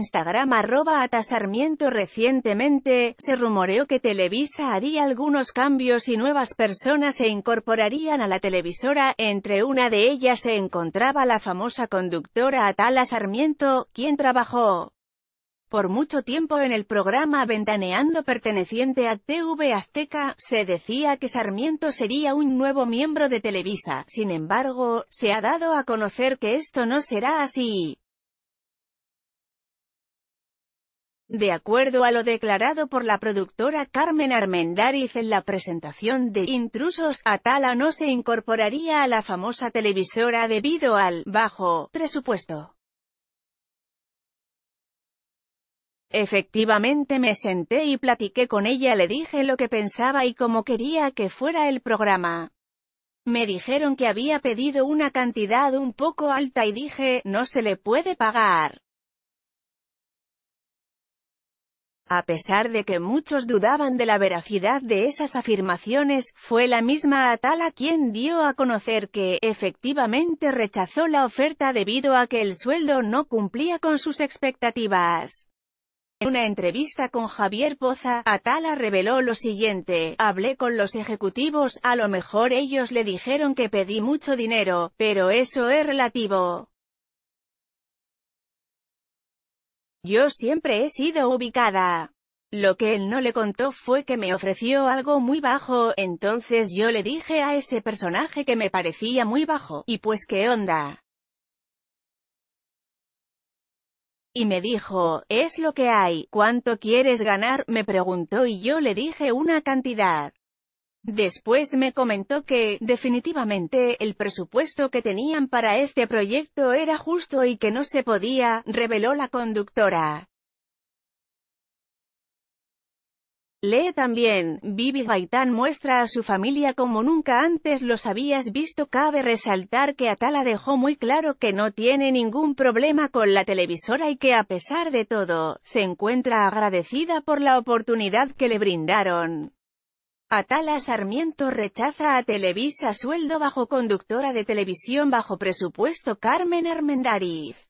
Instagram arroba atasarmiento recientemente, se rumoreó que Televisa haría algunos cambios y nuevas personas se incorporarían a la televisora, entre una de ellas se encontraba la famosa conductora Atala Sarmiento, quien trabajó por mucho tiempo en el programa Ventaneando perteneciente a TV Azteca, se decía que Sarmiento sería un nuevo miembro de Televisa, sin embargo, se ha dado a conocer que esto no será así. De acuerdo a lo declarado por la productora Carmen Armendáriz en la presentación de Intrusos, Atala no se incorporaría a la famosa televisora debido al bajo presupuesto. Efectivamente me senté y platiqué con ella, le dije lo que pensaba y cómo quería que fuera el programa. Me dijeron que había pedido una cantidad un poco alta y dije, no se le puede pagar. A pesar de que muchos dudaban de la veracidad de esas afirmaciones, fue la misma Atala quien dio a conocer que, efectivamente rechazó la oferta debido a que el sueldo no cumplía con sus expectativas. En una entrevista con Javier Poza, Atala reveló lo siguiente, hablé con los ejecutivos, a lo mejor ellos le dijeron que pedí mucho dinero, pero eso es relativo. Yo siempre he sido ubicada. Lo que él no le contó fue que me ofreció algo muy bajo, entonces yo le dije a ese personaje que me parecía muy bajo, y pues qué onda. Y me dijo, es lo que hay, ¿cuánto quieres ganar? me preguntó y yo le dije una cantidad. Después me comentó que, definitivamente, el presupuesto que tenían para este proyecto era justo y que no se podía, reveló la conductora. Lee también, Vivi Gaitán muestra a su familia como nunca antes los habías visto. Cabe resaltar que Atala dejó muy claro que no tiene ningún problema con la televisora y que a pesar de todo, se encuentra agradecida por la oportunidad que le brindaron. Atala Sarmiento rechaza a Televisa sueldo bajo conductora de televisión bajo presupuesto Carmen Armendariz.